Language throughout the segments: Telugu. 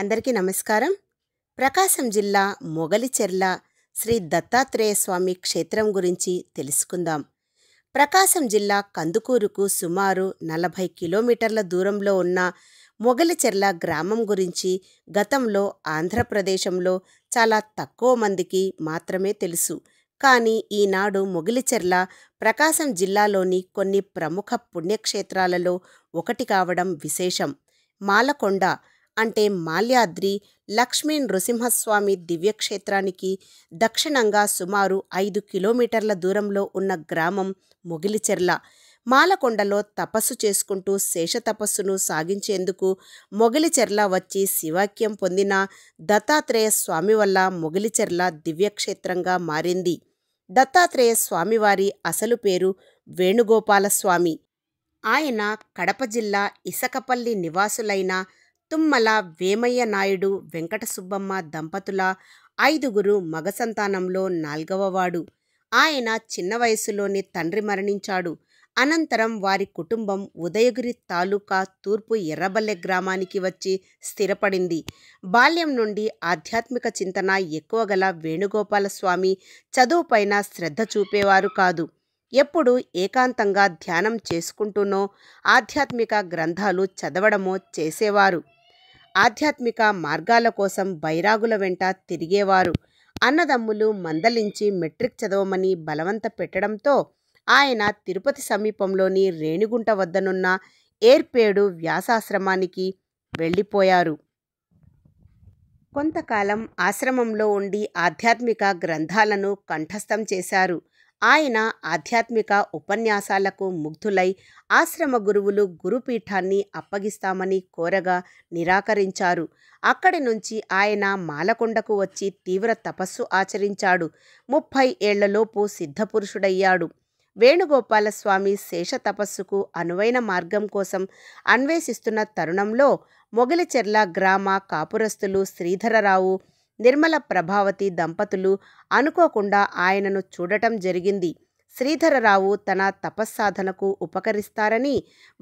అందరికీ నమస్కారం ప్రకాశం జిల్లా మొగలిచెర్ల శ్రీ దత్తాత్రేయ స్వామి క్షేత్రం గురించి తెలుసుకుందాం ప్రకాశం జిల్లా కందుకూరుకు సుమారు నలభై కిలోమీటర్ల దూరంలో ఉన్న మొగలిచెర్ల గ్రామం గురించి గతంలో ఆంధ్రప్రదేశంలో చాలా తక్కువ మందికి మాత్రమే తెలుసు కానీ ఈనాడు మొగిలిచెర్ల ప్రకాశం జిల్లాలోని కొన్ని ప్రముఖ పుణ్యక్షేత్రాలలో ఒకటి కావడం విశేషం మాలకొండ అంటే మాల్యాద్రి లక్ష్మీ నృసింహస్వామి దివ్యక్షేత్రానికి దక్షిణంగా సుమారు ఐదు కిలోమీటర్ల దూరంలో ఉన్న గ్రామం మొగిలిచెర్ల మాలకొండలో తపస్సు చేసుకుంటూ శేష తపస్సును సాగించేందుకు మొగిలిచెర్ల వచ్చి శివాక్యం పొందిన దత్తాత్రేయ స్వామి వల్ల మొగిలిచెర్ల దివ్యక్షేత్రంగా మారింది దత్తాత్రేయ స్వామివారి అసలు పేరు వేణుగోపాలస్వామి ఆయన కడప జిల్లా ఇసకపల్లి నివాసులైన తుమ్మల వేమయ్య నాయుడు వెంకటసుబ్బమ్మ దంపతుల ఐదుగురు మగ సంతానంలో నాల్గవవాడు ఆయన చిన్న వయసులోనే తండ్రి మరణించాడు అనంతరం వారి కుటుంబం ఉదయగిరి తాలూకా తూర్పు ఎర్రబల్లె గ్రామానికి వచ్చి స్థిరపడింది బాల్యం నుండి ఆధ్యాత్మిక చింతన ఎక్కువ గల వేణుగోపాలస్వామి చదువుపైన శ్రద్ధ చూపేవారు కాదు ఎప్పుడు ఏకాంతంగా ధ్యానం చేసుకుంటూనో ఆధ్యాత్మిక గ్రంథాలు చదవడమో చేసేవారు ఆధ్యాత్మిక మార్గాల కోసం బైరాగుల వెంట తిరిగేవారు అన్నదమ్ములు మందలించి మెట్రిక్ చదవమని బలవంత పెట్టడంతో ఆయన తిరుపతి సమీపంలోని రేణిగుంట వద్దనున్న ఏర్పేడు వ్యాసాశ్రమానికి వెళ్ళిపోయారు కొంతకాలం ఆశ్రమంలో ఉండి ఆధ్యాత్మిక గ్రంథాలను కంఠస్థం చేశారు ఆయన ఆధ్యాత్మిక ఉపన్యాసాలకు ముగ్ధులై ఆశ్రమ గురువులు గురుపీఠాన్ని అప్పగిస్తామని కోరగా నిరాకరించారు అక్కడి నుంచి ఆయన మాలకొండకు వచ్చి తీవ్ర తపస్సు ఆచరించాడు ముప్పై ఏళ్లలోపు సిద్ధపురుషుడయ్యాడు వేణుగోపాలస్వామి శేష తపస్సుకు అనువైన మార్గం కోసం అన్వేషిస్తున్న తరుణంలో మొగలిచెర్ల గ్రామ కాపురస్తులు శ్రీధరరావు నిర్మల ప్రభావతి దంపతులు అనుకోకుండా ఆయనను చూడటం జరిగింది శ్రీధరరావు తన తపస్సాధనకు ఉపకరిస్తారని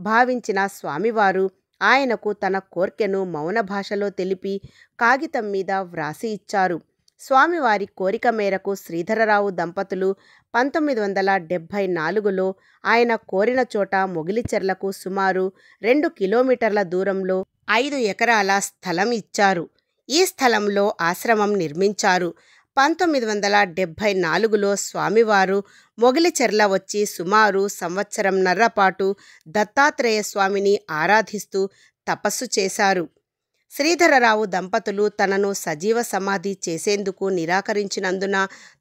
భావించిన స్వామివారు ఆయనకు తన కోర్కెను మౌన భాషలో తెలిపి కాగితం మీద వ్రాసి ఇచ్చారు స్వామివారి కోరిక మేరకు శ్రీధరరావు దంపతులు పంతొమ్మిది వందల డెబ్భై నాలుగులో ఆయన కోరిన చోట మొగిలిచెర్లకు సుమారు రెండు కిలోమీటర్ల దూరంలో ఐదు ఎకరాల స్థలం ఇచ్చారు ఈ స్థలంలో ఆశ్రమం నిర్మించారు పంతొమ్మిది వందల డెబ్భై నాలుగులో స్వామివారు మొగిలిచెర్ల వచ్చి సుమారు సంవత్సరం నర్రపాటు దత్తాత్రేయ స్వామిని ఆరాధిస్తూ తపస్సు చేశారు శ్రీధరరావు దంపతులు తనను సజీవ సమాధి చేసేందుకు నిరాకరించినందున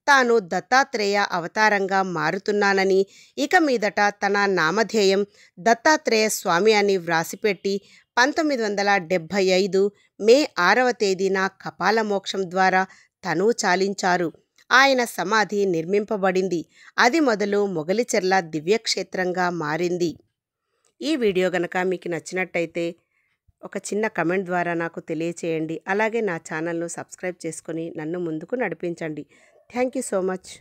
తాను దత్తాత్రేయ అవతారంగా మారుతున్నానని ఇక మీదట తన నామధేయం దత్తాత్రేయ స్వామి అని వ్రాసిపెట్టి పంతొమ్మిది వందల డెబ్భై ఐదు మే ఆరవ తేదీన కపాల మోక్షం ద్వారా తను చాలించారు ఆయన సమాధి నిర్మింపబడింది అది మొదలు మొగలిచెర్ల దివ్యక్షేత్రంగా మారింది ఈ వీడియో గనక మీకు నచ్చినట్టయితే ఒక చిన్న కమెంట్ ద్వారా నాకు తెలియచేయండి అలాగే నా ఛానల్ను సబ్స్క్రైబ్ చేసుకొని నన్ను ముందుకు నడిపించండి థ్యాంక్ యూ సో మచ్